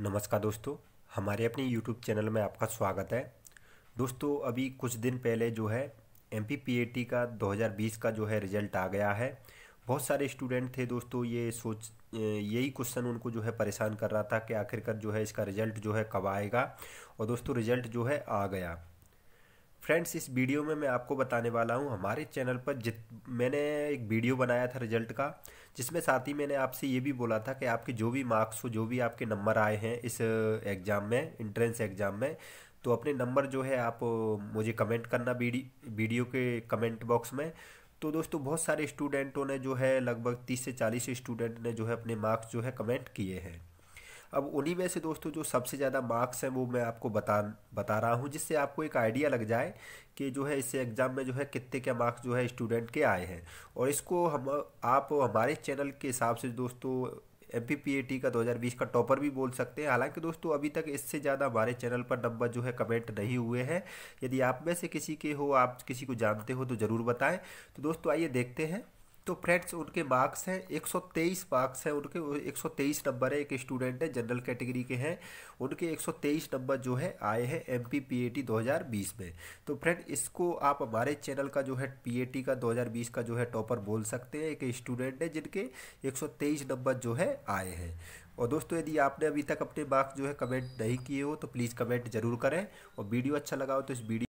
नमस्कार दोस्तों हमारे अपने YouTube चैनल में आपका स्वागत है दोस्तों अभी कुछ दिन पहले जो है एम पी का 2020 का जो है रिजल्ट आ गया है बहुत सारे स्टूडेंट थे दोस्तों ये सोच यही क्वेश्चन उनको जो है परेशान कर रहा था कि आखिरकार जो है इसका रिज़ल्ट जो है कब आएगा और दोस्तों रिज़ल्ट जो है आ गया फ्रेंड्स इस वीडियो में मैं आपको बताने वाला हूँ हमारे चैनल पर जित मैंने एक वीडियो बनाया था रिजल्ट का जिसमें साथ ही मैंने आपसे ये भी बोला था कि आपके जो भी मार्क्स हो जो भी आपके नंबर आए हैं इस एग्ज़ाम में इंट्रेंस एग्ज़ाम में तो अपने नंबर जो है आप मुझे कमेंट करना वीडियो के कमेंट बॉक्स में तो दोस्तों बहुत सारे स्टूडेंटों ने जो है लगभग तीस से चालीस स्टूडेंट ने जो है अपने मार्क्स जो है कमेंट किए हैं अब उन्हीं में से दोस्तों जो सबसे ज़्यादा मार्क्स हैं वो मैं आपको बता बता रहा हूँ जिससे आपको एक आइडिया लग जाए कि जो है इस एग्ज़ाम में जो है कितने क्या मार्क्स जो है स्टूडेंट के आए हैं और इसको हम आप हमारे चैनल के हिसाब से दोस्तों M P P A T का 2020 का टॉपर भी बोल सकते हैं हालांकि दोस्तों अभी तक इससे ज़्यादा हमारे चैनल पर नंबर जो है कमेंट नहीं हुए हैं यदि आप में से किसी के हो आप किसी को जानते हो तो ज़रूर बताएं तो दोस्तों आइए देखते हैं तो फ्रेंड्स उनके मार्क्स हैं 123 मार्क्स हैं उनके 123 नंबर है एक स्टूडेंट है जनरल कैटेगरी के हैं उनके 123 नंबर जो है आए हैं M P P A T दो में तो फ्रेंड इसको आप हमारे चैनल का जो है पी ए टी का 2020 का जो है टॉपर बोल सकते हैं एक स्टूडेंट है जिनके 123 नंबर जो है आए हैं और दोस्तों यदि आपने अभी तक अपने मार्क्स जो है कमेंट नहीं किए हो तो प्लीज़ कमेंट जरूर करें और वीडियो अच्छा लगा हो तो इस वीडियो